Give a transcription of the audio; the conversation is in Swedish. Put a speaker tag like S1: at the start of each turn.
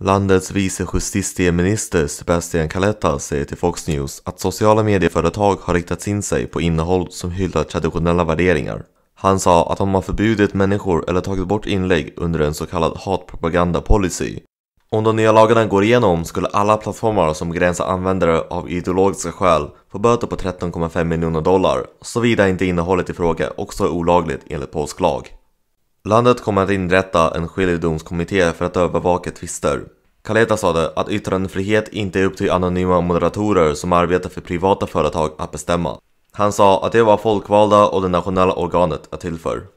S1: Landets vice justitieminister Sebastian Caletta säger till Fox News att sociala medieföretag har riktat in sig på innehåll som hyllar traditionella värderingar. Han sa att de har förbjudit människor eller tagit bort inlägg under en så kallad hatpropaganda-policy. Om de nya lagarna går igenom skulle alla plattformar som begränsar användare av ideologiska skäl få böter på 13,5 miljoner dollar, såvida inte innehållet i fråga också är olagligt enligt polsk lag. Landet kommer att inrätta en skiljedomskommitté för att övervaka tvister. Kaleta sade att yttrandefrihet inte är upp till anonyma moderatorer som arbetar för privata företag att bestämma. Han sa att det var folkvalda och det nationella organet är till för.